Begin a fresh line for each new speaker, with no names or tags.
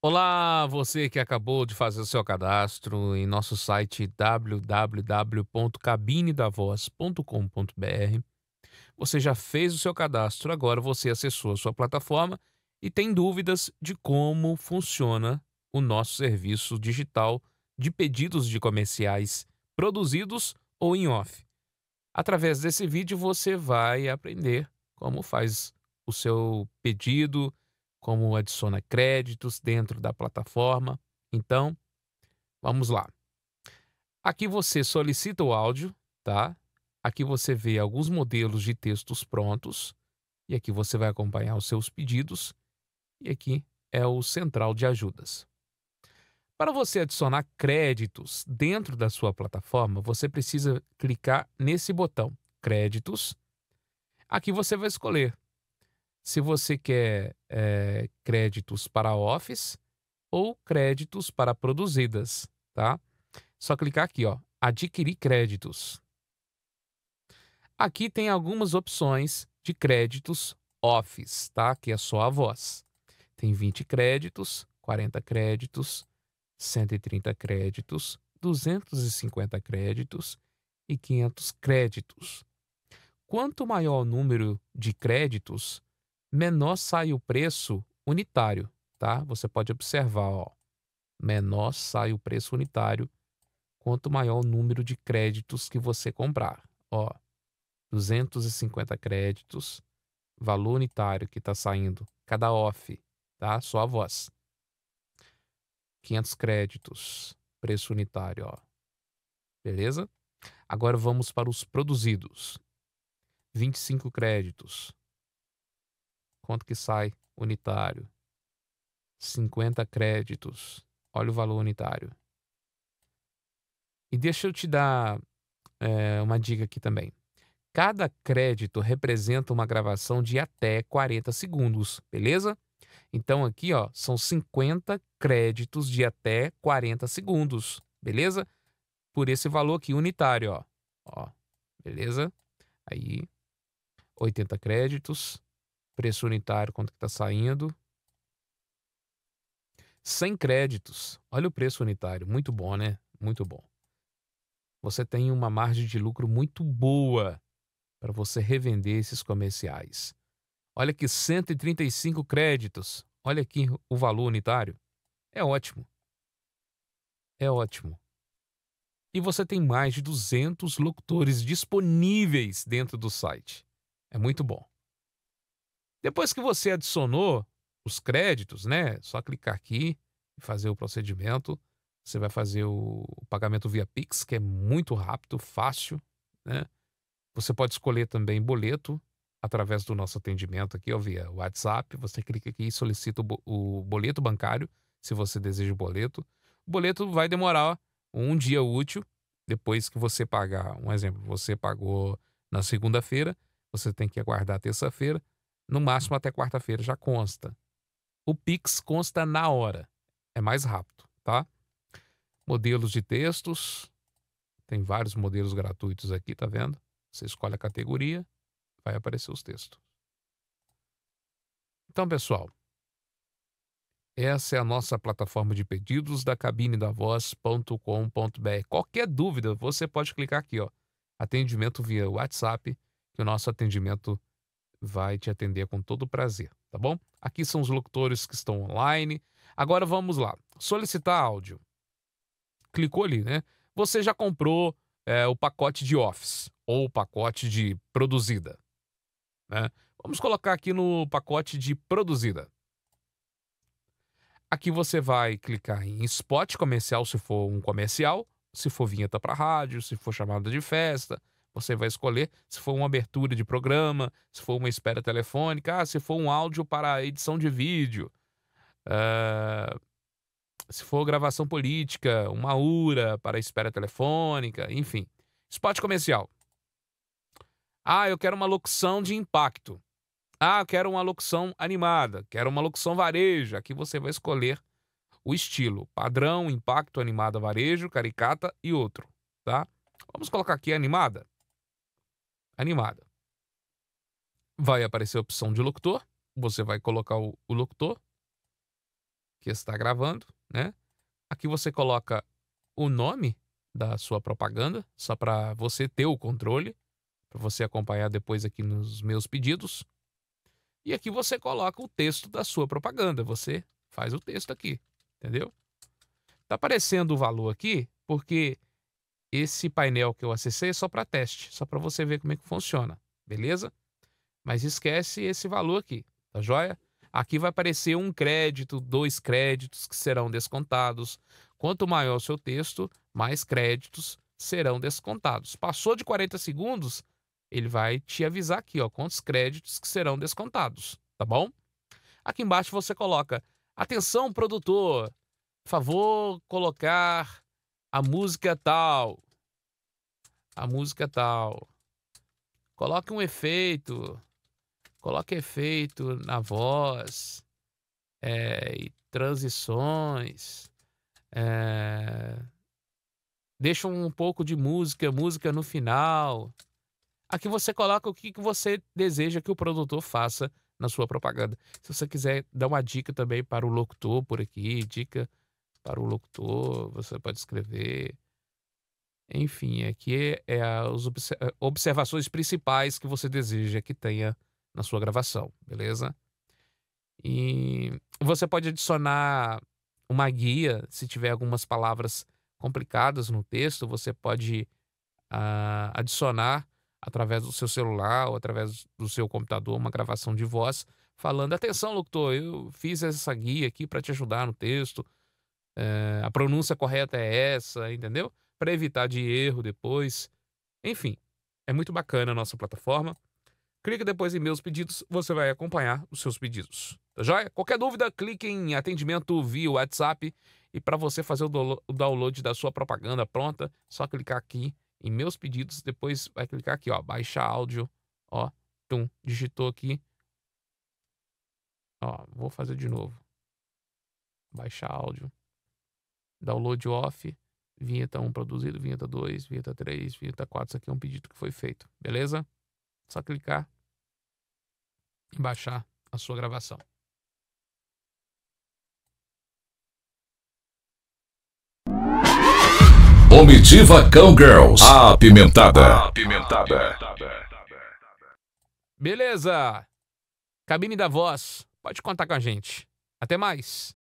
Olá, você que acabou de fazer o seu cadastro em nosso site www.cabinedavoz.com.br. Você já fez o seu cadastro, agora você acessou a sua plataforma e tem dúvidas de como funciona o nosso serviço digital de pedidos de comerciais produzidos ou em off. Através desse vídeo você vai aprender como faz o seu pedido, como adiciona créditos dentro da plataforma. Então, vamos lá. Aqui você solicita o áudio, tá? Aqui você vê alguns modelos de textos prontos e aqui você vai acompanhar os seus pedidos e aqui é o central de ajudas. Para você adicionar créditos dentro da sua plataforma, você precisa clicar nesse botão Créditos. Aqui você vai escolher se você quer é, créditos para Office ou créditos para produzidas, tá? Só clicar aqui, ó, adquirir créditos. Aqui tem algumas opções de créditos Office, tá? Que é só a voz. Tem 20 créditos, 40 créditos, 130 créditos, 250 créditos e 500 créditos. Quanto maior o número de créditos, menor sai o preço unitário, tá? Você pode observar, ó, menor sai o preço unitário quanto maior o número de créditos que você comprar, ó, 250 créditos, valor unitário que está saindo cada off, tá? Só a voz. 500 créditos, preço unitário, ó. Beleza? Agora vamos para os produzidos. 25 créditos, Quanto que sai unitário? 50 créditos. Olha o valor unitário. E deixa eu te dar é, uma dica aqui também. Cada crédito representa uma gravação de até 40 segundos, beleza? Então aqui, ó, são 50 créditos de até 40 segundos, beleza? Por esse valor aqui unitário, ó. ó beleza? Aí 80 créditos preço unitário, quanto que está saindo. Sem créditos. Olha o preço unitário, muito bom, né? Muito bom. Você tem uma margem de lucro muito boa para você revender esses comerciais. Olha aqui, 135 créditos. Olha aqui o valor unitário. É ótimo. É ótimo. E você tem mais de 200 locutores disponíveis dentro do site. É muito bom. Depois que você adicionou os créditos, né? Só clicar aqui e fazer o procedimento. Você vai fazer o, pagamento via Pix, que é muito rápido, fácil, né? Você pode escolher também boleto através do nosso atendimento aqui, ó, via WhatsApp. Você clica aqui e solicita o, boleto bancário, se você deseja o boleto. O boleto vai demorar um dia útil depois que você pagar. Um exemplo, você pagou na segunda-feira, você tem que aguardar terça-feira no máximo até quarta-feira já consta. O Pix consta na hora. É mais rápido, tá? Modelos de textos. Tem vários modelos gratuitos aqui, tá vendo? Você escolhe a categoria, vai aparecer os textos. Então, pessoal, essa é a nossa plataforma de pedidos da cabine da voz.com.br. Qualquer dúvida, você pode clicar aqui, ó. Atendimento via WhatsApp, que o nosso atendimento vai te atender com todo prazer, tá bom? Aqui são os locutores que estão online. Agora vamos lá. Solicitar áudio. Clicou ali, né? Você já comprou é, o pacote de Office ou o pacote de produzida. Né? Vamos colocar aqui no pacote de produzida. Aqui você vai clicar em spot comercial, se for um comercial, se for vinheta para rádio, se for chamada de festa, você vai escolher se for uma abertura de programa, se for uma espera telefônica, ah, se for um áudio para edição de vídeo, uh, se for gravação política, uma URA para espera telefônica, enfim. Spot comercial. Ah, eu quero uma locução de impacto. Ah, eu quero uma locução animada, quero uma locução varejo. Aqui você vai escolher o estilo, padrão, impacto, animada, varejo, caricata e outro, tá? Vamos colocar aqui animada animada. Vai aparecer a opção de locutor, você vai colocar o, o locutor que está gravando, né? Aqui você coloca o nome da sua propaganda, só para você ter o controle, para você acompanhar depois aqui nos meus pedidos. E aqui você coloca o texto da sua propaganda, você faz o texto aqui, entendeu? Tá aparecendo o valor aqui porque esse painel que eu acessei é só para teste, só para você ver como é que funciona, beleza? Mas esquece esse valor aqui, tá joia? Aqui vai aparecer um crédito, dois créditos que serão descontados. Quanto maior o seu texto, mais créditos serão descontados. Passou de 40 segundos, ele vai te avisar aqui, ó, quantos créditos que serão descontados, tá bom? Aqui embaixo você coloca: "Atenção, produtor, favor colocar a música tal. A música tal. Coloque um efeito. Coloque efeito na voz. É, e transições. É, deixa um pouco de música, música no final. Aqui você coloca o que você deseja que o produtor faça na sua propaganda. Se você quiser dar uma dica também para o locutor por aqui, dica para o locutor, você pode escrever. Enfim, aqui é, é as eh, observações principais que você deseja que tenha na sua gravação, beleza? E você pode adicionar uma guia, se tiver algumas palavras complicadas no texto, você pode uh, adicionar através do seu celular ou através do seu computador uma gravação de voz falando: atenção, locutor, eu fiz essa guia aqui para te ajudar no texto, é, a pronúncia correta é essa, entendeu? Para evitar de erro depois. Enfim, é muito bacana a nossa plataforma. Clique depois em meus pedidos, você vai acompanhar os seus pedidos. Tá joia? Qualquer dúvida, clique em atendimento via WhatsApp e para você fazer o, o download da sua propaganda pronta, só clicar aqui em meus pedidos, depois vai clicar aqui, ó, baixa áudio, ó, tum, digitou aqui. Ó, vou fazer de novo. Baixar áudio download off, vinheta 1 produzido, vinheta 2, vinheta 3, vinheta 4. Isso aqui é um pedido que foi feito, beleza? Só clicar e baixar a sua gravação. Omitiva Cão Girls, a ah, apimentada. Ah, apimentada. Beleza! Cabine da Voz, pode contar com a gente. Até mais!